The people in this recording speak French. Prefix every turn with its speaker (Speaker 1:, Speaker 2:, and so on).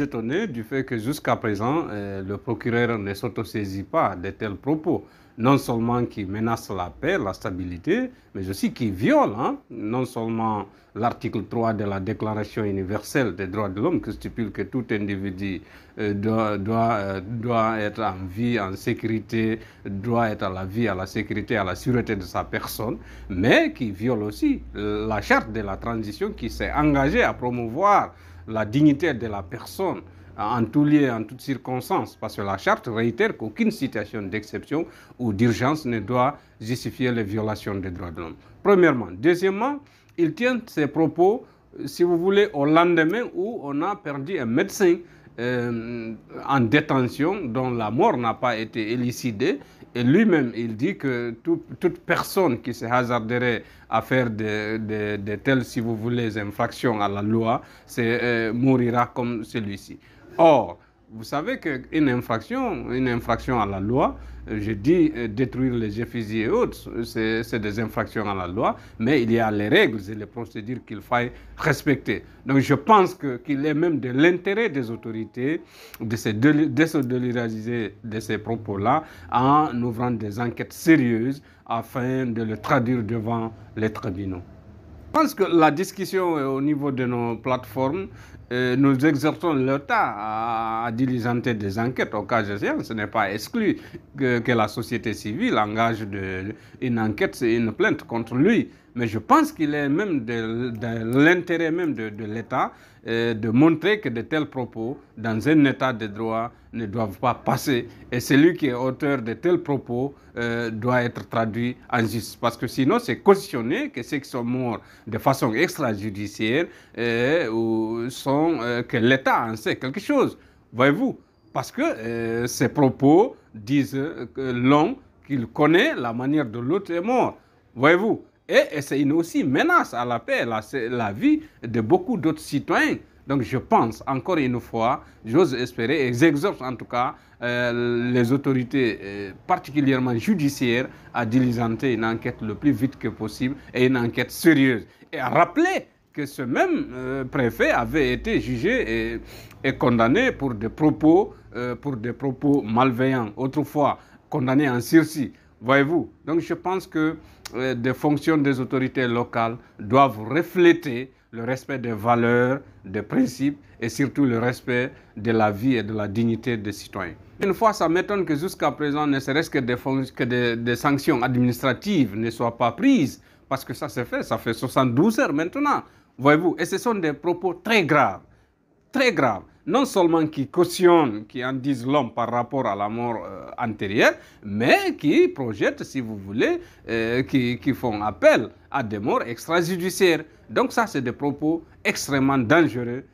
Speaker 1: étonné du fait que jusqu'à présent, euh, le procureur ne s'autosaisit pas de tels propos, non seulement qui menacent la paix, la stabilité, mais aussi qui violent hein. non seulement l'article 3 de la Déclaration universelle des droits de l'homme qui stipule que tout individu euh, doit, doit, euh, doit, être en vie, en sécurité, doit être à la vie, à la sécurité, à la sûreté de sa personne, mais qui viole aussi la charte de la transition qui s'est engagée à promouvoir la dignité de la personne en tout lieu, en toutes circonstances, parce que la charte réitère qu'aucune situation d'exception ou d'urgence ne doit justifier les violations des droits de l'homme. Premièrement. Deuxièmement, il tient ses propos, euh, si vous voulez, au lendemain où on a perdu un médecin euh, en détention dont la mort n'a pas été élucidée et lui-même, il dit que toute personne qui se hasarderait à faire de, telles, si vous voulez, infractions à la loi, euh, mourira comme celui-ci. Or, vous savez qu'une infraction, une infraction à la loi, euh, je dis euh, détruire les effigies et autres, c'est des infractions à la loi, mais il y a les règles et les procédures qu'il faille respecter. Donc je pense qu'il est même de l'intérêt des autorités de se, de de ces propos-là en ouvrant des enquêtes sérieuses afin de le traduire devant les tribunaux. Je pense que la discussion au niveau de nos plateformes. Euh, nous exhortons l'État à, diligenter des enquêtes au cas Ce n'est pas exclu que, la société civile engage de, une enquête, une plainte contre lui mais je pense qu'il est même de, l'intérêt même de, l'État euh, de montrer que de tels propos, dans un État de droit, ne doivent pas passer. Et celui qui est auteur de tels propos euh, doit être traduit en justice. Parce que sinon, c'est cautionné que ceux qui sont morts de façon extrajudiciaire euh, sont, que l'État en sait quelque chose. Voyez-vous Parce que ces propos disent long qu'il connaît la manière de l'autre est mort. Voyez-vous et c'est une aussi menace à la paix, la, la vie de beaucoup d'autres citoyens. Donc je pense, encore une fois, j'ose espérer, et j'exhorte en tout cas euh, les autorités, euh, particulièrement judiciaires, à diligenter une enquête le plus vite que possible et une enquête sérieuse. Et à rappeler que ce même euh, préfet avait été jugé et, et condamné pour des propos, pour des propos malveillants, autrefois condamné en sursis. Voyez-vous Donc je pense que euh, des fonctions des autorités locales doivent refléter le respect des valeurs, des principes et surtout le respect de la vie et de la dignité des citoyens. Une fois, ça m'étonne que jusqu'à présent, ne serait-ce que, des, que des, des, sanctions administratives ne soient pas prises, parce que ça s'est fait, ça fait 72 heures maintenant, voyez-vous. Et ce sont des propos très graves, très graves non seulement qui cautionnent, qui en disent l'homme par rapport à la mort euh, antérieure, mais qui projettent, si vous voulez, euh, qui, qui, font appel à des morts extrajudiciaires. Donc ça, c'est des propos extrêmement dangereux